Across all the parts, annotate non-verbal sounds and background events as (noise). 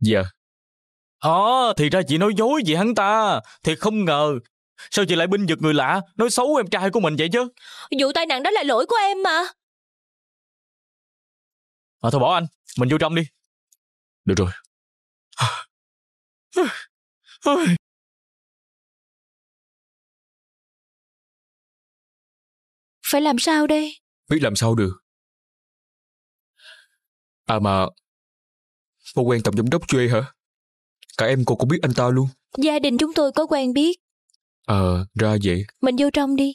Dạ. Ờ, à, thì ra chị nói dối vậy hắn ta. Thiệt không ngờ. Sao chị lại binh vực người lạ, nói xấu em trai của mình vậy chứ? Vụ tai nạn đó là lỗi của em mà. À, thôi bỏ anh, mình vô trong đi. Được rồi. Phải làm sao đây? Biết làm sao được. À mà, Cô quen tổng giám đốc Chuê hả? Cả em cô cũng biết anh ta luôn. Gia đình chúng tôi có quen biết. Ờ, ra vậy. Mình vô trong đi.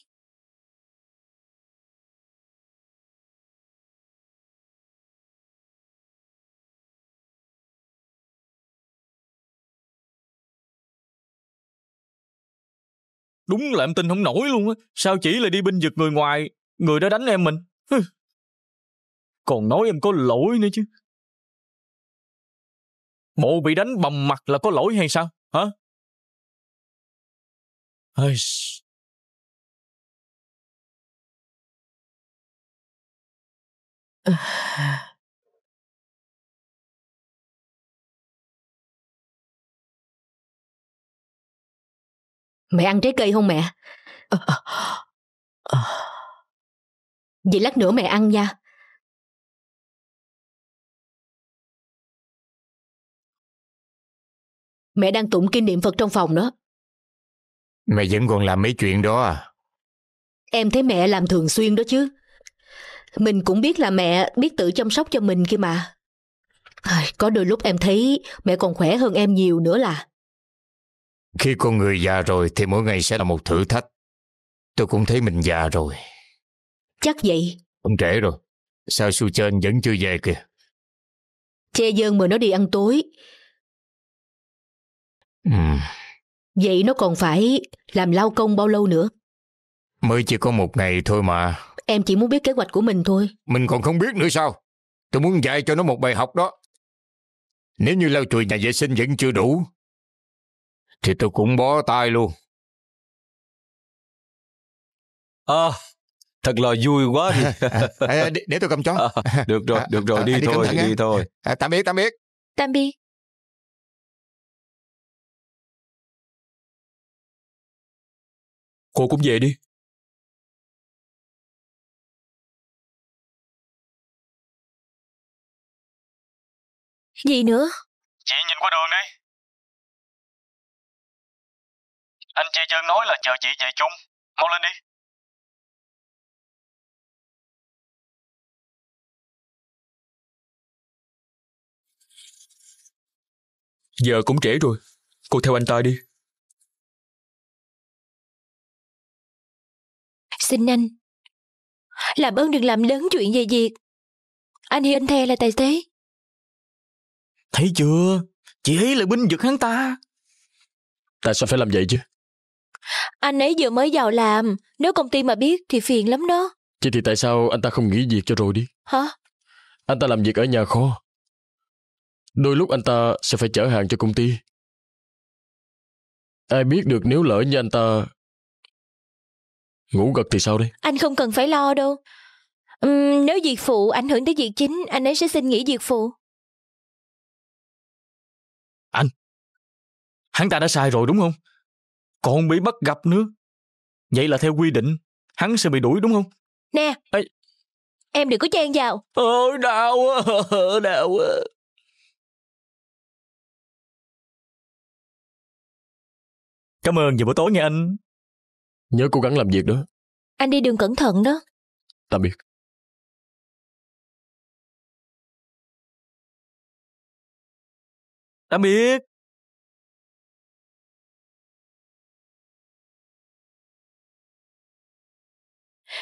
Đúng là em tin không nổi luôn á. Sao chỉ là đi binh vực người ngoài, người đó đánh em mình. Còn nói em có lỗi nữa chứ. Mụ bị đánh bầm mặt là có lỗi hay sao? Hả? Ây... (sighs) Mẹ ăn trái cây không mẹ? Ờ, ờ, ờ. Vậy lát nữa mẹ ăn nha. Mẹ đang tụng kinh niệm Phật trong phòng đó Mẹ vẫn còn làm mấy chuyện đó à Em thấy mẹ làm thường xuyên đó chứ Mình cũng biết là mẹ biết tự chăm sóc cho mình kia mà Có đôi lúc em thấy mẹ còn khỏe hơn em nhiều nữa là Khi con người già rồi thì mỗi ngày sẽ là một thử thách Tôi cũng thấy mình già rồi Chắc vậy Không trễ rồi Sao Su Trên vẫn chưa về kìa Che dơn mời nó đi ăn tối Ừ. Vậy nó còn phải làm lao công bao lâu nữa? Mới chỉ có một ngày thôi mà. Em chỉ muốn biết kế hoạch của mình thôi. Mình còn không biết nữa sao? Tôi muốn dạy cho nó một bài học đó. Nếu như lau chùi nhà vệ sinh vẫn chưa đủ, thì tôi cũng bó tay luôn. À, thật là vui quá đi. (laughs) À, à, để, để tôi cầm chó À, được rồi, được rồi, à, đi, à, đi thôi, đi thôi. À, tạm biệt, tạm biệt. Tạm biệt. Cô cũng về đi. Gì nữa? Chị nhìn qua đường đi. Anh chị Trơn nói là chờ chị về chung. Mau lên đi. Giờ cũng trễ rồi. Cô theo anh ta đi. xin anh. Làm ơn đừng làm lớn chuyện về việc. Anh hiên The là tài xế. Thấy chưa? Chị ấy là binh vực hắn ta. Tại sao phải làm vậy chứ? Anh ấy vừa mới vào làm, nếu công ty mà biết thì phiền lắm đó. Chứ thì tại sao anh ta không nghỉ việc cho rồi đi? Hả? Anh ta làm việc ở nhà kho. Đôi lúc anh ta sẽ phải chở hàng cho công ty. Ai biết được nếu lỡ như anh ta Ngủ gật thì sao đấy? Anh không cần phải lo đâu. Uhm, nếu việc phụ ảnh hưởng tới việc chính, anh ấy sẽ xin nghỉ việc phụ. Anh, hắn ta đã sai rồi đúng không? Còn bị bắt gặp nữa. Vậy là theo quy định, hắn sẽ bị đuổi đúng không? Nè, Ê. em đừng có chen vào. Ôi đau quá, (laughs) đau quá. Cảm ơn về buổi tối nha anh. Nhớ cố gắng làm việc đó. Anh đi đường cẩn thận đó. Tạm biệt. Tạm biệt.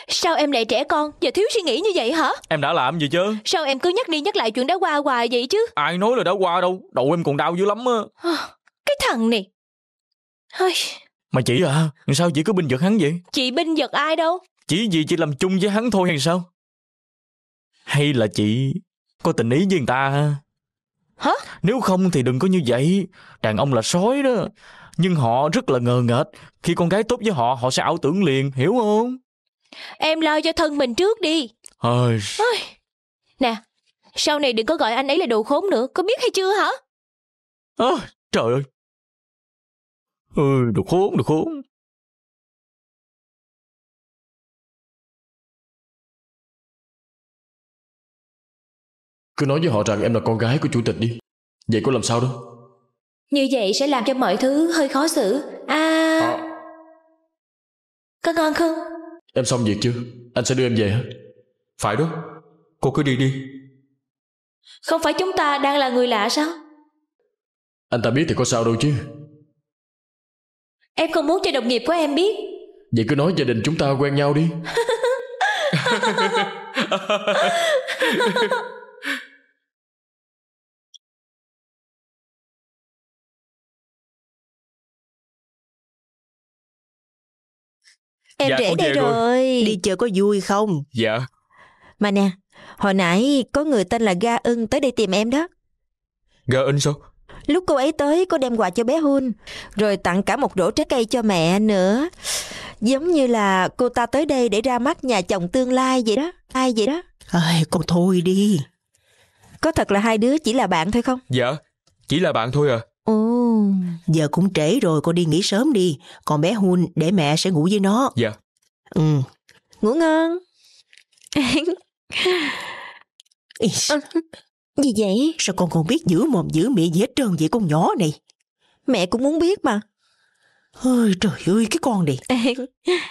Sao em lại trẻ con và thiếu suy nghĩ như vậy hả? Em đã làm gì chứ? Sao em cứ nhắc đi nhắc lại chuyện đã qua hoài vậy chứ? Ai nói là đã qua đâu, đầu em còn đau dữ lắm á. Ờ, cái thằng này. Hơi... Mà chị à, sao chị cứ binh vực hắn vậy? Chị binh vực ai đâu? Chỉ vì chị làm chung với hắn thôi hay sao? Hay là chị có tình ý với người ta ha? Hả? Nếu không thì đừng có như vậy. Đàn ông là sói đó. Nhưng họ rất là ngờ nghệch. Khi con gái tốt với họ, họ sẽ ảo tưởng liền, hiểu không? Em lo cho thân mình trước đi. Ôi. Ôi. Nè, sau này đừng có gọi anh ấy là đồ khốn nữa. Có biết hay chưa hả? À, trời ơi, Ừ, đồ khốn, đồ khốn. Cứ nói với họ rằng em là con gái của chủ tịch đi. Vậy có làm sao đâu? Như vậy sẽ làm cho mọi thứ hơi khó xử. À... à. Có ngon không? Em xong việc chưa? Anh sẽ đưa em về hả? Phải đó. Cô cứ đi đi. Không phải chúng ta đang là người lạ sao? Anh ta biết thì có sao đâu chứ Em không muốn cho đồng nghiệp của em biết Vậy cứ nói gia đình chúng ta quen nhau đi (laughs) Em dạ, rể đây rồi. rồi Đi chơi có vui không Dạ Mà nè Hồi nãy có người tên là Ga Ưng tới đây tìm em đó Ga Ưng sao Lúc cô ấy tới có đem quà cho bé Hun Rồi tặng cả một rổ trái cây cho mẹ nữa Giống như là cô ta tới đây để ra mắt nhà chồng tương lai vậy đó Ai vậy đó Ai, con thôi đi Có thật là hai đứa chỉ là bạn thôi không Dạ chỉ là bạn thôi à Ồ Giờ cũng trễ rồi cô đi nghỉ sớm đi Còn bé Hun để mẹ sẽ ngủ với nó Dạ Ừ Ngủ ngon (laughs) Gì vậy? Sao con còn biết giữ mồm giữ miệng gì hết trơn vậy con nhỏ này? Mẹ cũng muốn biết mà. Ôi trời ơi cái con này. (laughs)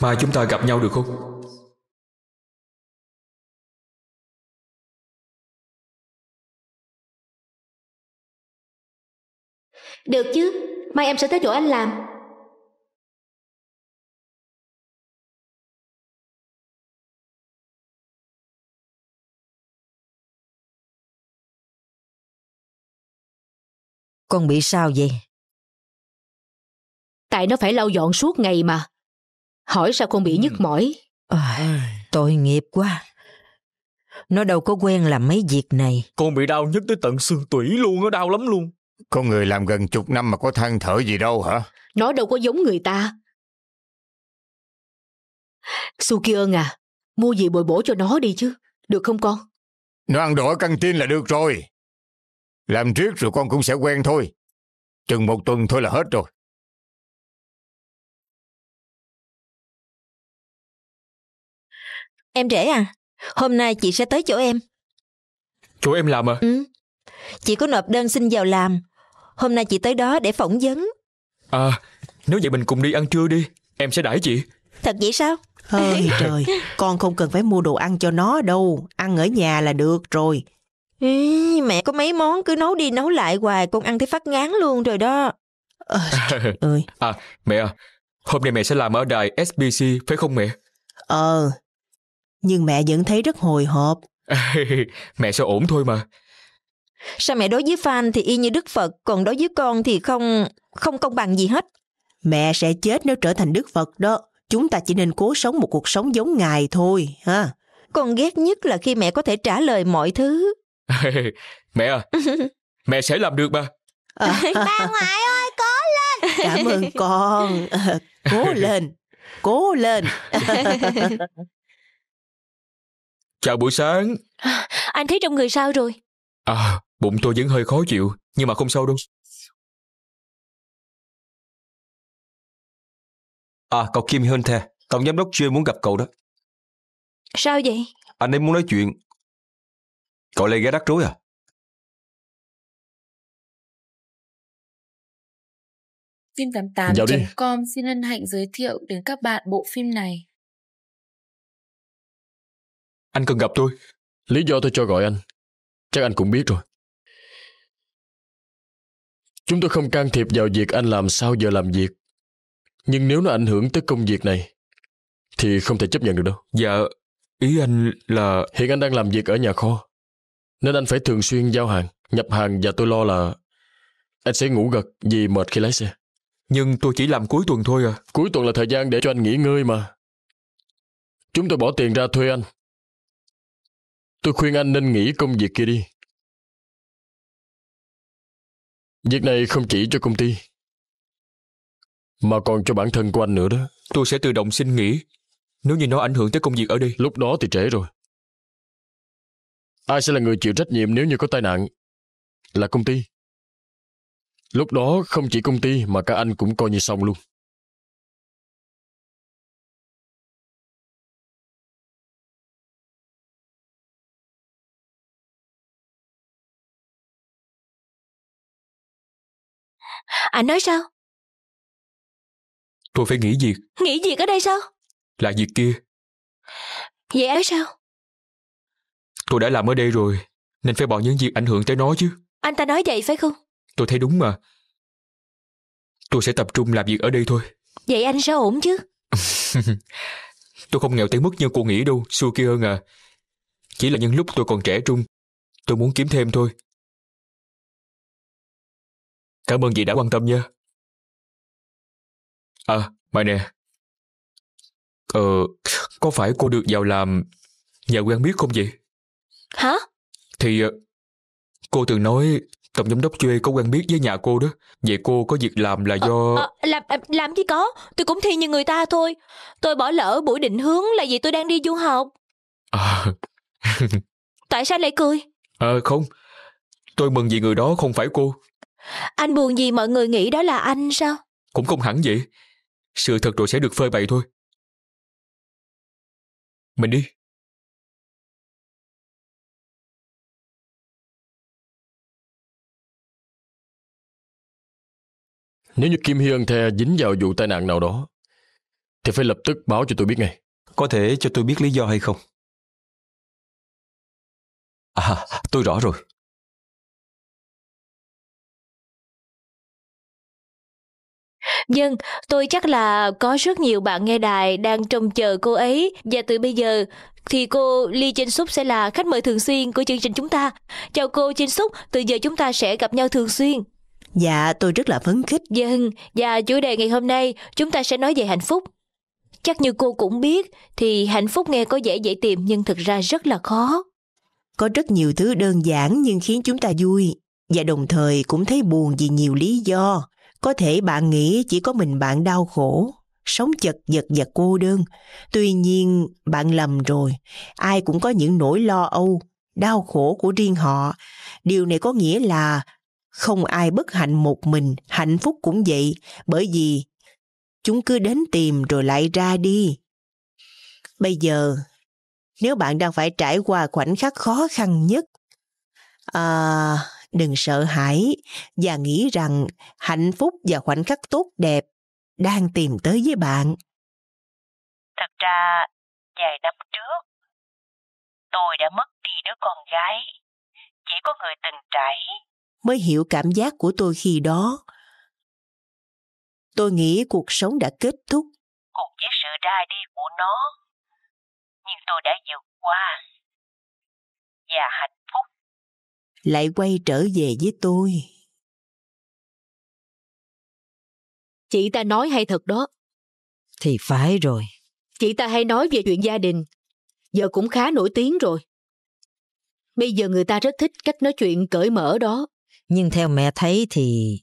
Mà chúng ta gặp nhau được không? được chứ mai em sẽ tới chỗ anh làm con bị sao vậy tại nó phải lau dọn suốt ngày mà hỏi sao con bị ừ. nhức mỏi à, tội nghiệp quá nó đâu có quen làm mấy việc này con bị đau nhất tới tận xương tủy luôn nó đau lắm luôn con người làm gần chục năm mà có than thở gì đâu hả? Nó đâu có giống người ta. Suki ơn à, mua gì bồi bổ cho nó đi chứ, được không con? Nó ăn đỏ căng tin là được rồi. Làm riết rồi con cũng sẽ quen thôi. Chừng một tuần thôi là hết rồi. Em rể à, hôm nay chị sẽ tới chỗ em. Chỗ em làm à? Ừ. Chị có nộp đơn xin vào làm Hôm nay chị tới đó để phỏng vấn À nếu vậy mình cùng đi ăn trưa đi Em sẽ đãi chị Thật vậy sao Ơi (laughs) trời Con không cần phải mua đồ ăn cho nó đâu Ăn ở nhà là được rồi Ý, mẹ có mấy món cứ nấu đi nấu lại hoài Con ăn thấy phát ngán luôn rồi đó Ơi (laughs) ơi à, Mẹ à Hôm nay mẹ sẽ làm ở đài SBC phải không mẹ Ờ Nhưng mẹ vẫn thấy rất hồi hộp (laughs) mẹ sẽ ổn thôi mà Sao mẹ đối với Phan thì y như Đức Phật, còn đối với con thì không không công bằng gì hết? Mẹ sẽ chết nếu trở thành Đức Phật đó. Chúng ta chỉ nên cố sống một cuộc sống giống Ngài thôi. ha Con ghét nhất là khi mẹ có thể trả lời mọi thứ. (laughs) mẹ à, (laughs) mẹ sẽ làm được mà. À. ba ngoại ơi, cố lên. (laughs) Cảm ơn con. Cố lên, cố lên. Chào buổi sáng. Anh thấy trong người sao rồi? À, Bụng tôi vẫn hơi khó chịu, nhưng mà không sâu đâu. À, cậu Kim hơn The, tổng giám đốc chuyên muốn gặp cậu đó. Sao vậy? Anh ấy muốn nói chuyện. Cậu lại ghé rắc rối à? Phim 88.com xin hân hạnh giới thiệu đến các bạn bộ phim này. Anh cần gặp tôi. Lý do tôi cho gọi anh, chắc anh cũng biết rồi. Chúng tôi không can thiệp vào việc anh làm sao giờ làm việc. Nhưng nếu nó ảnh hưởng tới công việc này, thì không thể chấp nhận được đâu. Dạ, ý anh là... Hiện anh đang làm việc ở nhà kho, nên anh phải thường xuyên giao hàng, nhập hàng và tôi lo là anh sẽ ngủ gật vì mệt khi lái xe. Nhưng tôi chỉ làm cuối tuần thôi à. Cuối tuần là thời gian để cho anh nghỉ ngơi mà. Chúng tôi bỏ tiền ra thuê anh. Tôi khuyên anh nên nghỉ công việc kia đi. Việc này không chỉ cho công ty, mà còn cho bản thân của anh nữa đó. Tôi sẽ tự động xin nghỉ, nếu như nó ảnh hưởng tới công việc ở đây. Lúc đó thì trễ rồi. Ai sẽ là người chịu trách nhiệm nếu như có tai nạn? Là công ty. Lúc đó không chỉ công ty mà cả anh cũng coi như xong luôn. Anh nói sao? Tôi phải nghỉ việc. Nghỉ việc ở đây sao? Là việc kia. Vậy ấy sao? Tôi đã làm ở đây rồi, nên phải bỏ những việc ảnh hưởng tới nó chứ. Anh ta nói vậy phải không? Tôi thấy đúng mà. Tôi sẽ tập trung làm việc ở đây thôi. Vậy anh sẽ ổn chứ? (laughs) tôi không nghèo tới mức như cô nghĩ đâu, xưa kia hơn à. Chỉ là những lúc tôi còn trẻ trung, tôi muốn kiếm thêm thôi. Cảm ơn chị đã quan tâm nha. À, mày nè. Ờ, có phải cô được vào làm nhà quen biết không vậy? Hả? Thì ờ, cô từng nói tổng giám đốc Chuê có quen biết với nhà cô đó. Vậy cô có việc làm là ờ, do... À, à, làm, làm gì có, tôi cũng thi như người ta thôi. Tôi bỏ lỡ buổi định hướng là vì tôi đang đi du học. À. (laughs) Tại sao lại cười? Ờ à, không, tôi mừng vì người đó không phải cô. Anh buồn gì mọi người nghĩ đó là anh sao? Cũng không hẳn vậy. Sự thật rồi sẽ được phơi bày thôi. Mình đi. Nếu như Kim hiên The dính vào vụ tai nạn nào đó, thì phải lập tức báo cho tôi biết ngay. Có thể cho tôi biết lý do hay không? À, tôi rõ rồi. Nhưng tôi chắc là có rất nhiều bạn nghe đài đang trông chờ cô ấy và từ bây giờ thì cô Lee Jin Suk sẽ là khách mời thường xuyên của chương trình chúng ta. Chào cô Jin Suk, từ giờ chúng ta sẽ gặp nhau thường xuyên. Dạ, tôi rất là phấn khích. Dân, dạ và chủ đề ngày hôm nay chúng ta sẽ nói về hạnh phúc. Chắc như cô cũng biết thì hạnh phúc nghe có dễ dễ tìm nhưng thực ra rất là khó. Có rất nhiều thứ đơn giản nhưng khiến chúng ta vui và đồng thời cũng thấy buồn vì nhiều lý do có thể bạn nghĩ chỉ có mình bạn đau khổ, sống chật vật và cô đơn. Tuy nhiên, bạn lầm rồi. Ai cũng có những nỗi lo âu, đau khổ của riêng họ. Điều này có nghĩa là không ai bất hạnh một mình, hạnh phúc cũng vậy, bởi vì chúng cứ đến tìm rồi lại ra đi. Bây giờ, nếu bạn đang phải trải qua khoảnh khắc khó khăn nhất, à, đừng sợ hãi và nghĩ rằng hạnh phúc và khoảnh khắc tốt đẹp đang tìm tới với bạn. Thật ra, vài năm trước, tôi đã mất đi đứa con gái. Chỉ có người tình trải mới hiểu cảm giác của tôi khi đó. Tôi nghĩ cuộc sống đã kết thúc cùng với sự ra đi của nó. Nhưng tôi đã vượt qua. Và hạnh lại quay trở về với tôi. Chị ta nói hay thật đó. Thì phải rồi. Chị ta hay nói về chuyện gia đình. Giờ cũng khá nổi tiếng rồi. Bây giờ người ta rất thích cách nói chuyện cởi mở đó. Nhưng theo mẹ thấy thì...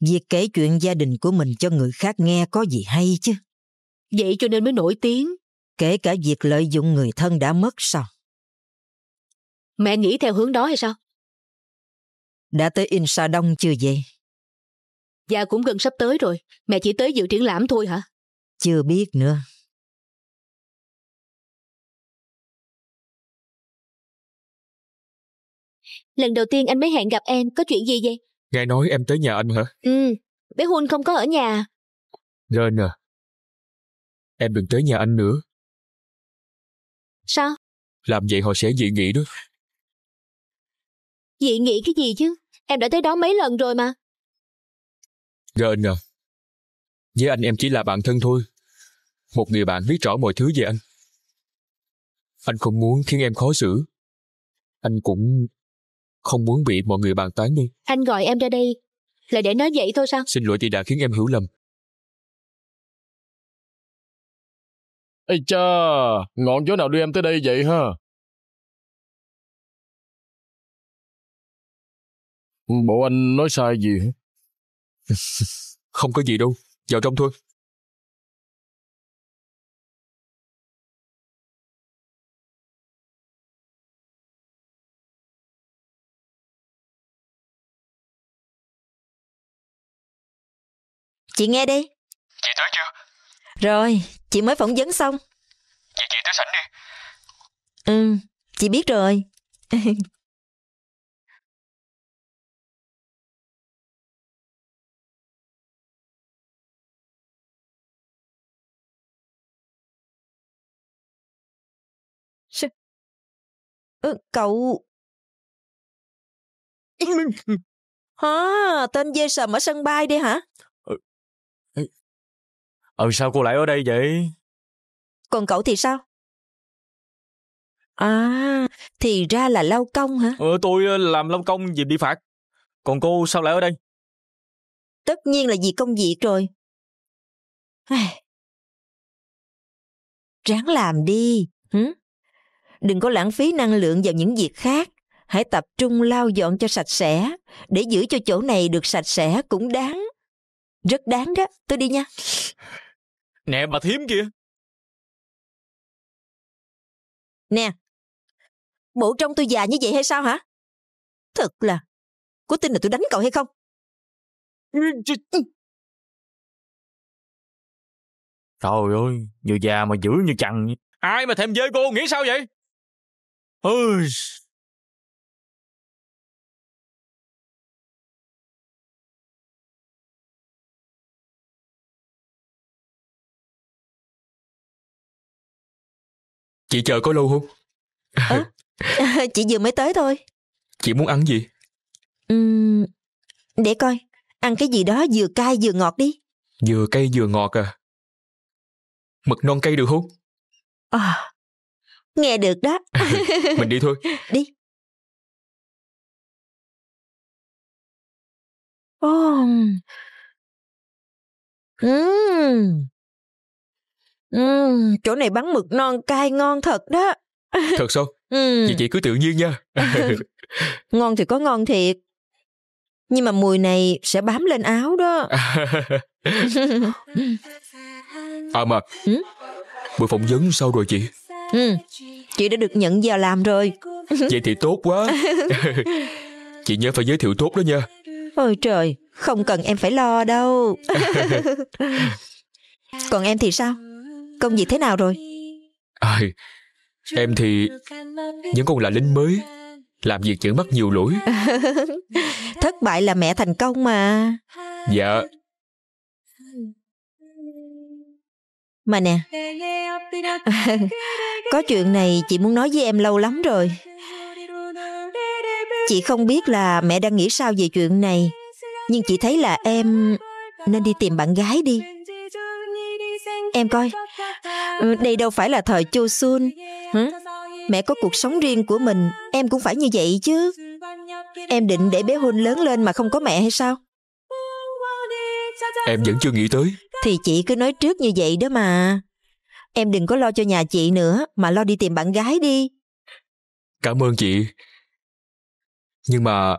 Việc kể chuyện gia đình của mình cho người khác nghe có gì hay chứ. Vậy cho nên mới nổi tiếng. Kể cả việc lợi dụng người thân đã mất sao? Mẹ nghĩ theo hướng đó hay sao? Đã tới Insa Đông chưa vậy? Dạ cũng gần sắp tới rồi. Mẹ chỉ tới dự triển lãm thôi hả? Chưa biết nữa. Lần đầu tiên anh mới hẹn gặp em, có chuyện gì vậy? Nghe nói em tới nhà anh hả? Ừ, bé Hun không có ở nhà. Rên à, em đừng tới nhà anh nữa. Sao? Làm vậy họ sẽ dị nghị đó. Dị nghĩ cái gì chứ? Em đã tới đó mấy lần rồi mà. gần à. Với anh em chỉ là bạn thân thôi. Một người bạn biết rõ mọi thứ về anh. Anh không muốn khiến em khó xử. Anh cũng không muốn bị mọi người bàn tán đi. Anh gọi em ra đây là để nói vậy thôi sao? Xin lỗi chị đã khiến em hiểu lầm. Ây cha, ngọn gió nào đưa em tới đây vậy ha? Bộ anh nói sai gì hả? (laughs) Không có gì đâu, vào trong thôi. Chị nghe đi. Chị tới chưa? Rồi, chị mới phỏng vấn xong. Vậy chị tới sảnh đi. Ừ, chị biết rồi. (laughs) cậu... (laughs) Hả, tên dê sầm ở sân bay đi hả? ờ ừ, sao cô lại ở đây vậy? Còn cậu thì sao? À, thì ra là lao công hả? Ừ, tôi ờ, làm lao công dịp đi phạt. Còn cô sao lại ở đây? Tất nhiên là vì công việc rồi. Ráng làm đi. Hử? đừng có lãng phí năng lượng vào những việc khác. Hãy tập trung lau dọn cho sạch sẽ, để giữ cho chỗ này được sạch sẽ cũng đáng. Rất đáng đó, tôi đi nha. Nè bà thím kia. Nè, bộ trong tôi già như vậy hay sao hả? Thật là, có tin là tôi đánh cậu hay không? Trời ơi, vừa già mà dữ như chằn. Ai mà thèm dê cô, nghĩ sao vậy? Ôi! Chị chờ có lâu không? À, (laughs) chị vừa mới tới thôi. Chị muốn ăn gì? Uhm, để coi, ăn cái gì đó vừa cay vừa ngọt đi. Vừa cay vừa ngọt à? Mực non cay được không? À, nghe được đó (laughs) mình đi thôi đi ồ ừ ừ chỗ này bắn mực non cay ngon thật đó thật sao chị chị cứ tự nhiên nha (laughs) ngon thì có ngon thiệt nhưng mà mùi này sẽ bám lên áo đó (laughs) à mà ừ? bữa phỏng vấn sao rồi chị Ừ, chị đã được nhận vào làm rồi. (laughs) Vậy thì tốt quá. (laughs) chị nhớ phải giới thiệu tốt đó nha. Ôi trời, không cần em phải lo đâu. (laughs) Còn em thì sao? Công việc thế nào rồi? À, em thì vẫn còn là lính mới, làm việc chữ mắc nhiều lỗi. Thất bại là mẹ thành công mà. Dạ. Mà nè. Có chuyện này chị muốn nói với em lâu lắm rồi Chị không biết là mẹ đang nghĩ sao về chuyện này Nhưng chị thấy là em nên đi tìm bạn gái đi Em coi ừ, Đây đâu phải là thời Chu Sun Mẹ có cuộc sống riêng của mình Em cũng phải như vậy chứ Em định để bé Hôn lớn lên mà không có mẹ hay sao Em vẫn chưa nghĩ tới Thì chị cứ nói trước như vậy đó mà Em đừng có lo cho nhà chị nữa mà lo đi tìm bạn gái đi. Cảm ơn chị. Nhưng mà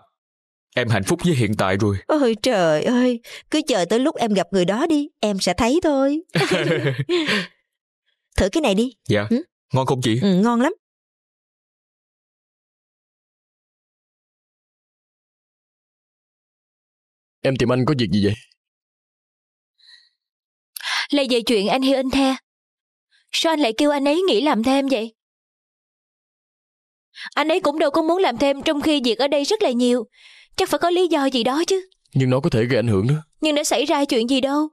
em hạnh phúc với hiện tại rồi. Ôi trời ơi, cứ chờ tới lúc em gặp người đó đi, em sẽ thấy thôi. (laughs) Thử cái này đi. Dạ, ừ? ngon không chị? Ừ, ngon lắm. Em tìm anh có việc gì vậy? Là về chuyện anh Hiêu Anh The sao anh lại kêu anh ấy nghỉ làm thêm vậy anh ấy cũng đâu có muốn làm thêm trong khi việc ở đây rất là nhiều chắc phải có lý do gì đó chứ nhưng nó có thể gây ảnh hưởng đó nhưng đã xảy ra chuyện gì đâu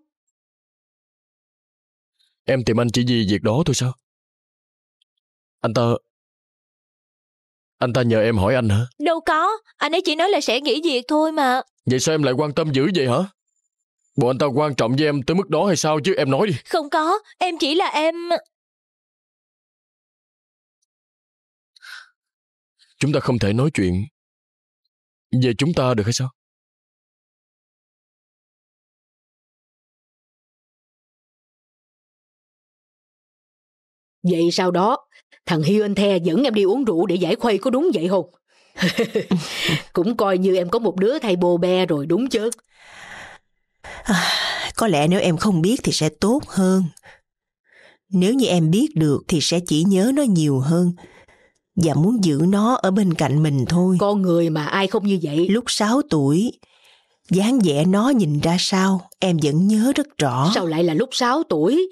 em tìm anh chỉ vì việc đó thôi sao anh ta anh ta nhờ em hỏi anh hả đâu có anh ấy chỉ nói là sẽ nghỉ việc thôi mà vậy sao em lại quan tâm dữ vậy hả bộ anh ta quan trọng với em tới mức đó hay sao chứ em nói đi không có em chỉ là em Chúng ta không thể nói chuyện về chúng ta được hay sao? Vậy sau đó, thằng Hiêu Anh The dẫn em đi uống rượu để giải khuây có đúng vậy không? (laughs) Cũng coi như em có một đứa thầy bồ be rồi đúng chứ? À, có lẽ nếu em không biết thì sẽ tốt hơn. Nếu như em biết được thì sẽ chỉ nhớ nó nhiều hơn và muốn giữ nó ở bên cạnh mình thôi. Con người mà ai không như vậy. Lúc 6 tuổi, dáng vẻ nó nhìn ra sao, em vẫn nhớ rất rõ. Sao lại là lúc 6 tuổi?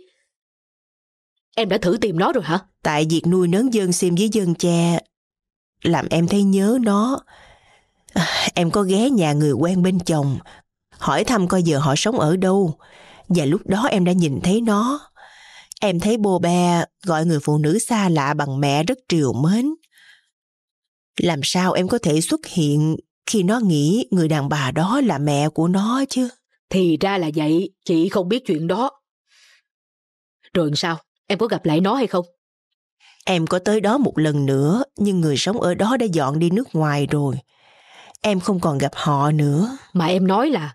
Em đã thử tìm nó rồi hả? Tại việc nuôi nấng dân xem với dân tre làm em thấy nhớ nó. À, em có ghé nhà người quen bên chồng, hỏi thăm coi giờ họ sống ở đâu. Và lúc đó em đã nhìn thấy nó. Em thấy bô bè gọi người phụ nữ xa lạ bằng mẹ rất triều mến. Làm sao em có thể xuất hiện khi nó nghĩ người đàn bà đó là mẹ của nó chứ? Thì ra là vậy, chị không biết chuyện đó. Rồi sao, em có gặp lại nó hay không? Em có tới đó một lần nữa, nhưng người sống ở đó đã dọn đi nước ngoài rồi. Em không còn gặp họ nữa. Mà em nói là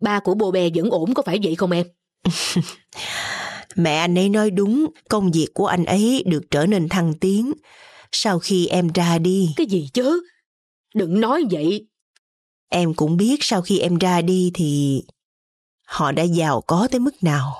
ba của bồ bè vẫn ổn có phải vậy không em? (laughs) Mẹ anh ấy nói đúng, công việc của anh ấy được trở nên thăng tiến. Sau khi em ra đi... Cái gì chứ? Đừng nói vậy. Em cũng biết sau khi em ra đi thì họ đã giàu có tới mức nào.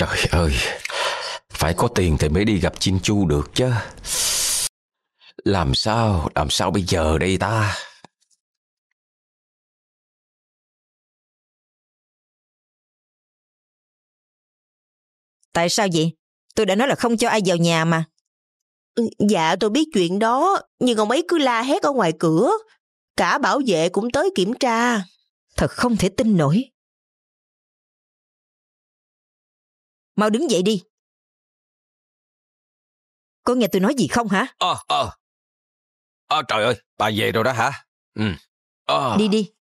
Trời ơi Phải có tiền thì mới đi gặp Chin Chu được chứ Làm sao Làm sao bây giờ đây ta Tại sao vậy Tôi đã nói là không cho ai vào nhà mà ừ, Dạ tôi biết chuyện đó Nhưng ông ấy cứ la hét ở ngoài cửa Cả bảo vệ cũng tới kiểm tra Thật không thể tin nổi Mau đứng dậy đi. Có nghe tôi nói gì không hả? Ờ, à, ờ. Ờ, trời ơi, bà về rồi đó hả? Ừ. Ờ. Đi đi.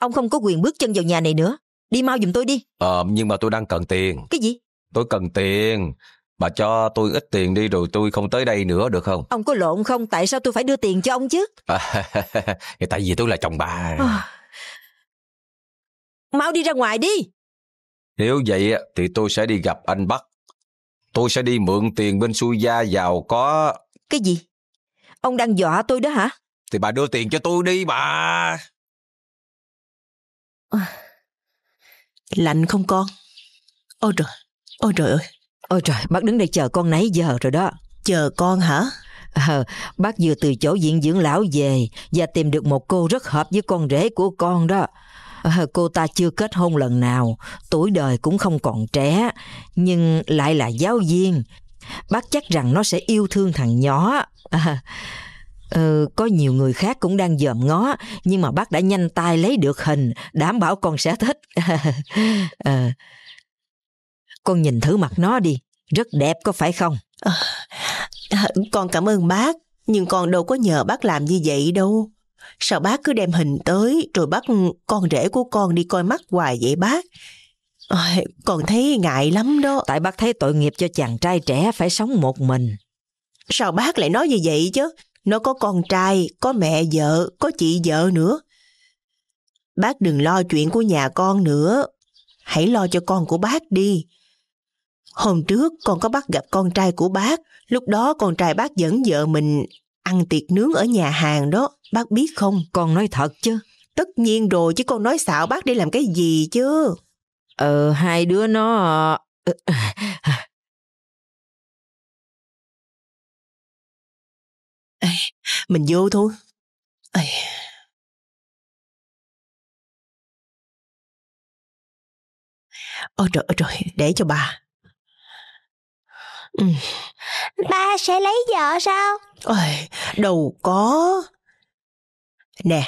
Ông không có quyền bước chân vào nhà này nữa. Đi mau giùm tôi đi. Ờ, nhưng mà tôi đang cần tiền. Cái gì? Tôi cần tiền. Bà cho tôi ít tiền đi rồi tôi không tới đây nữa được không? Ông có lộn không? Tại sao tôi phải đưa tiền cho ông chứ? À, (laughs) tại vì tôi là chồng bà. À. Mau đi ra ngoài đi. Nếu vậy thì tôi sẽ đi gặp anh Bắc. Tôi sẽ đi mượn tiền bên xui gia giàu có... Cái gì? Ông đang dọa tôi đó hả? Thì bà đưa tiền cho tôi đi bà. Ờ. Lạnh không con? Ôi trời, ôi trời ơi. Ôi trời, bác đứng đây chờ con nãy giờ rồi đó. Chờ con hả? Ờ, bác vừa từ chỗ viện dưỡng lão về và tìm được một cô rất hợp với con rể của con đó. (laughs) cô ta chưa kết hôn lần nào, tuổi đời cũng không còn trẻ, nhưng lại là giáo viên. Bác chắc rằng nó sẽ yêu thương thằng nhỏ. ừ, (laughs) có nhiều người khác cũng đang dòm ngó, nhưng mà bác đã nhanh tay lấy được hình, đảm bảo con sẽ thích. à, (laughs) con nhìn thử mặt nó đi, rất đẹp có phải không? À, con cảm ơn bác, nhưng con đâu có nhờ bác làm như vậy đâu. Sao bác cứ đem hình tới rồi bắt ừ, con rể của con đi coi mắt hoài vậy bác? À, con thấy ngại lắm đó. Tại bác thấy tội nghiệp cho chàng trai trẻ phải sống một mình. Sao bác lại nói như vậy chứ? Nó có con trai, có mẹ vợ, có chị vợ nữa. Bác đừng lo chuyện của nhà con nữa. Hãy lo cho con của bác đi. Hôm trước con có bắt gặp con trai của bác, lúc đó con trai bác dẫn vợ mình ăn tiệc nướng ở nhà hàng đó. Bác biết không, con nói thật chứ. Tất nhiên rồi chứ con nói xạo bác đi làm cái gì chứ. Ờ, hai đứa nó... Ờ, ờ, ờ. Ê, mình vô thôi. Ê. Ôi trời ơi trời, để cho bà. Ừ. Ba sẽ lấy vợ sao? Ôi, đâu có. Nè,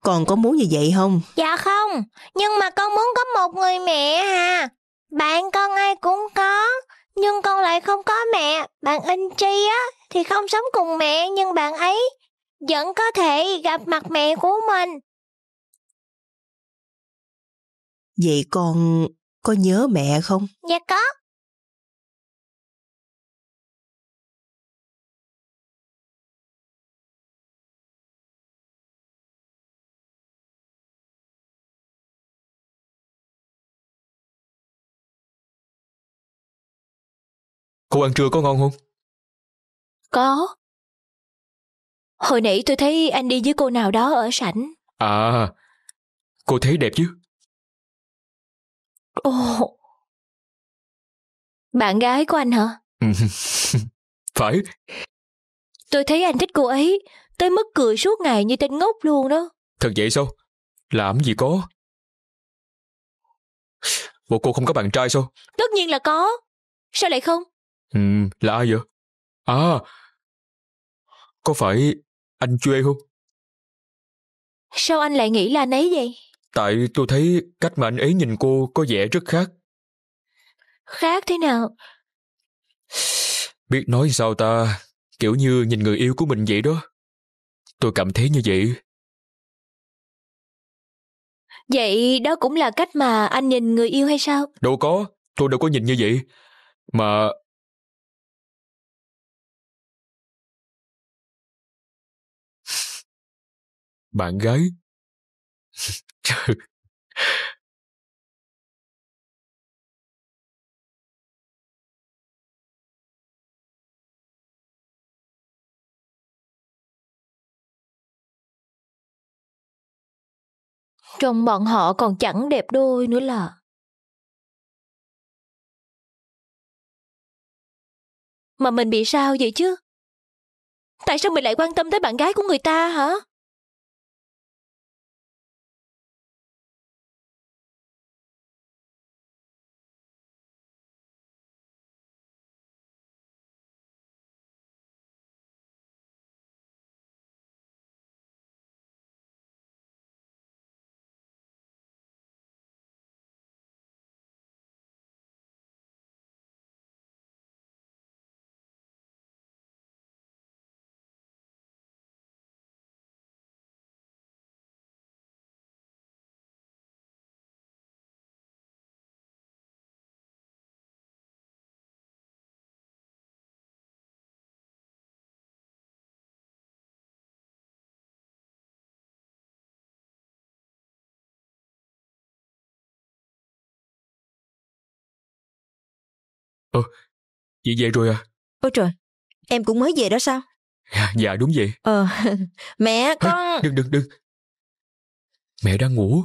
con có muốn như vậy không? Dạ không, nhưng mà con muốn có một người mẹ à. Bạn con ai cũng có, nhưng con lại không có mẹ. Bạn In Chi á, thì không sống cùng mẹ, nhưng bạn ấy vẫn có thể gặp mặt mẹ của mình. Vậy con có nhớ mẹ không? Dạ có, Cô ăn trưa có ngon không? Có. Hồi nãy tôi thấy anh đi với cô nào đó ở sảnh. À, cô thấy đẹp chứ? Ồ. Bạn gái của anh hả? Ừ, (laughs) phải. Tôi thấy anh thích cô ấy, tới mức cười suốt ngày như tên ngốc luôn đó. Thật vậy sao? Làm gì có. Bộ cô không có bạn trai sao? Tất nhiên là có. Sao lại không? Ừ, là ai vậy? À, có phải anh Chuê không? Sao anh lại nghĩ là anh ấy vậy? Tại tôi thấy cách mà anh ấy nhìn cô có vẻ rất khác. Khác thế nào? Biết nói sao ta, kiểu như nhìn người yêu của mình vậy đó. Tôi cảm thấy như vậy. Vậy đó cũng là cách mà anh nhìn người yêu hay sao? Đâu có, tôi đâu có nhìn như vậy. Mà Bạn gái? (laughs) trong bọn họ còn chẳng đẹp đôi nữa là. Mà mình bị sao vậy chứ? Tại sao mình lại quan tâm tới bạn gái của người ta hả? Ờ, chị về rồi à? Ôi trời, em cũng mới về đó sao? À, dạ đúng vậy. Ờ, (laughs) mẹ con... À, đừng, đừng, đừng. Mẹ đang ngủ.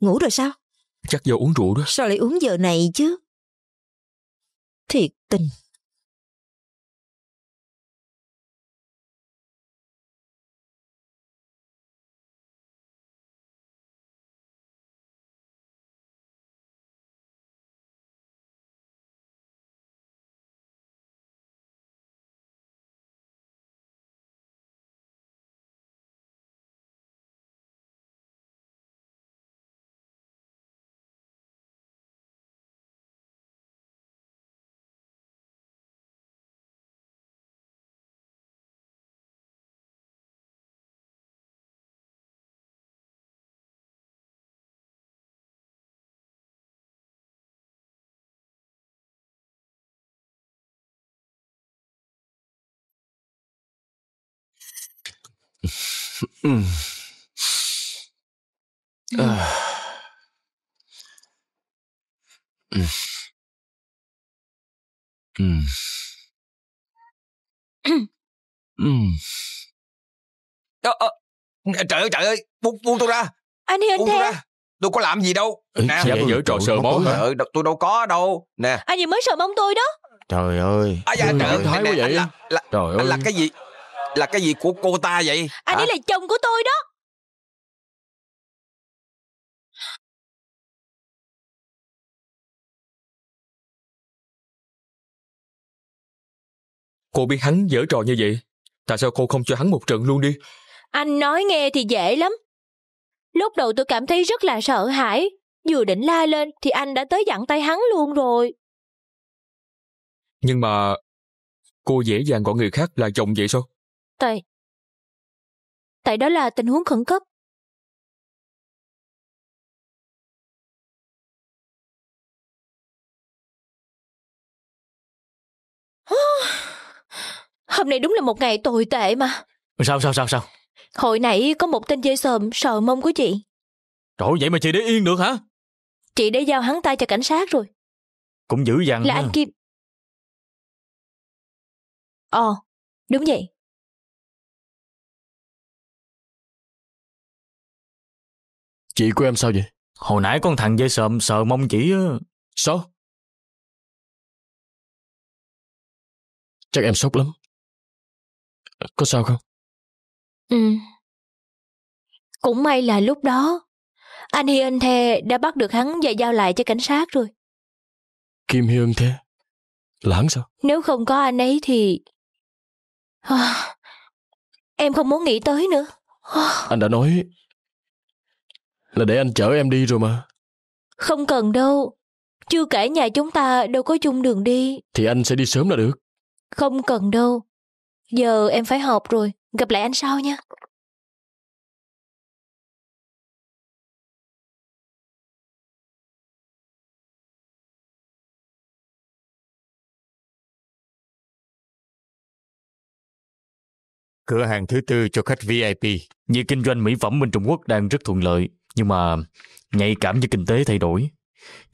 Ngủ rồi sao? Chắc giờ uống rượu đó. Sao lại uống giờ này chứ? Thiệt tình. Ừ. À. Ừ. Ừ. Ừ. trời ơi trời ơi buông buông tôi ra Anh Buông Hiền tôi Tôi có làm gì đâu Nè Dạ, Dạ, giỡn trò sờ móc bó Trời hả? ơi, ừ, tôi đâu có đâu Nè Anh gì mới sờ mong tôi đó Trời ơi. À dạ trời ơi, Thái nè, quá vậy? anh là, là, Trời anh là cái gì là cái gì của cô ta vậy anh à, ấy là chồng của tôi đó Cô biết hắn dở trò như vậy Tại sao cô không cho hắn một trận luôn đi Anh nói nghe thì dễ lắm Lúc đầu tôi cảm thấy rất là sợ hãi Vừa định la lên Thì anh đã tới dặn tay hắn luôn rồi Nhưng mà Cô dễ dàng gọi người khác là chồng vậy sao Tại... Tại đó là tình huống khẩn cấp. (sighs) Hôm nay đúng là một ngày tồi tệ mà. Sao sao sao sao? Hồi nãy có một tên dây sờm sờ mông của chị. Trời vậy mà chị để yên được hả? Chị để giao hắn tay cho cảnh sát rồi. Cũng dữ dằn. Là ha. anh Kim. Ờ, đúng vậy. Chị của em sao vậy? Hồi nãy con thằng dây sợm sờ mong chỉ Sao? Chắc em sốc lắm. Có sao không? Ừ. Cũng may là lúc đó anh Hi Ân Thê đã bắt được hắn và giao lại cho cảnh sát rồi. Kim Hi Ân Thê? Là hắn sao? Nếu không có anh ấy thì... À, em không muốn nghĩ tới nữa. À. Anh đã nói là để anh chở em đi rồi mà. Không cần đâu. Chưa kể nhà chúng ta đâu có chung đường đi. Thì anh sẽ đi sớm là được. Không cần đâu. Giờ em phải họp rồi. Gặp lại anh sau nha. cửa hàng thứ tư cho khách VIP. Việc kinh doanh mỹ phẩm bên Trung Quốc đang rất thuận lợi, nhưng mà nhạy cảm với kinh tế thay đổi.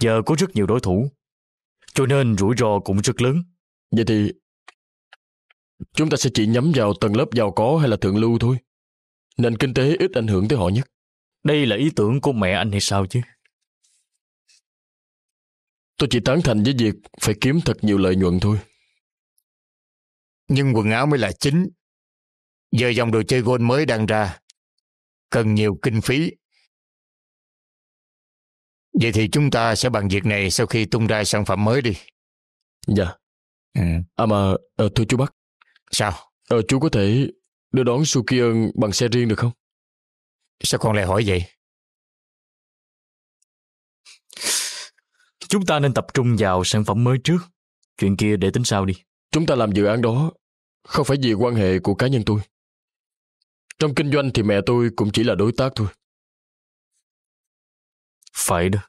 Giờ có rất nhiều đối thủ, cho nên rủi ro cũng rất lớn. Vậy thì chúng ta sẽ chỉ nhắm vào tầng lớp giàu có hay là thượng lưu thôi. Nền kinh tế ít ảnh hưởng tới họ nhất. Đây là ý tưởng của mẹ anh hay sao chứ? Tôi chỉ tán thành với việc phải kiếm thật nhiều lợi nhuận thôi. Nhưng quần áo mới là chính. Giờ dòng đồ chơi gôn mới đang ra. Cần nhiều kinh phí Vậy thì chúng ta sẽ bàn việc này sau khi tung ra sản phẩm mới đi. Dạ. Ừ. À mà, à, thưa chú bác, Sao? À, chú có thể đưa đón Suki bằng xe riêng được không? Sao con lại hỏi vậy? Chúng ta nên tập trung vào sản phẩm mới trước. Chuyện kia để tính sau đi. Chúng ta làm dự án đó không phải vì quan hệ của cá nhân tôi. Trong kinh doanh thì mẹ tôi cũng chỉ là đối tác thôi. Phải đó.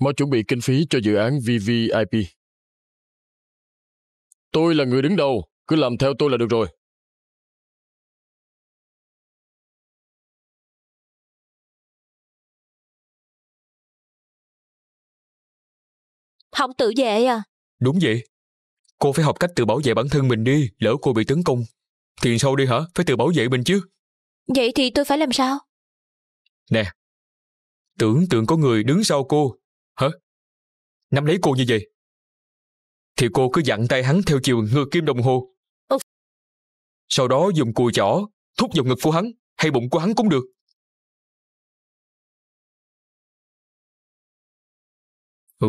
Mau chuẩn bị kinh phí cho dự án VVIP. Tôi là người đứng đầu, cứ làm theo tôi là được rồi. Học tự vệ à? Đúng vậy. Cô phải học cách tự bảo vệ bản thân mình đi, lỡ cô bị tấn công. Thì sau đi hả? Phải tự bảo vệ mình chứ. Vậy thì tôi phải làm sao? Nè, tưởng tượng có người đứng sau cô. Hả? Nắm lấy cô như vậy. Thì cô cứ dặn tay hắn theo chiều ngược kim đồng hồ. Ừ. Sau đó dùng cùi chỏ, thúc vào ngực của hắn, hay bụng của hắn cũng được. Ừ,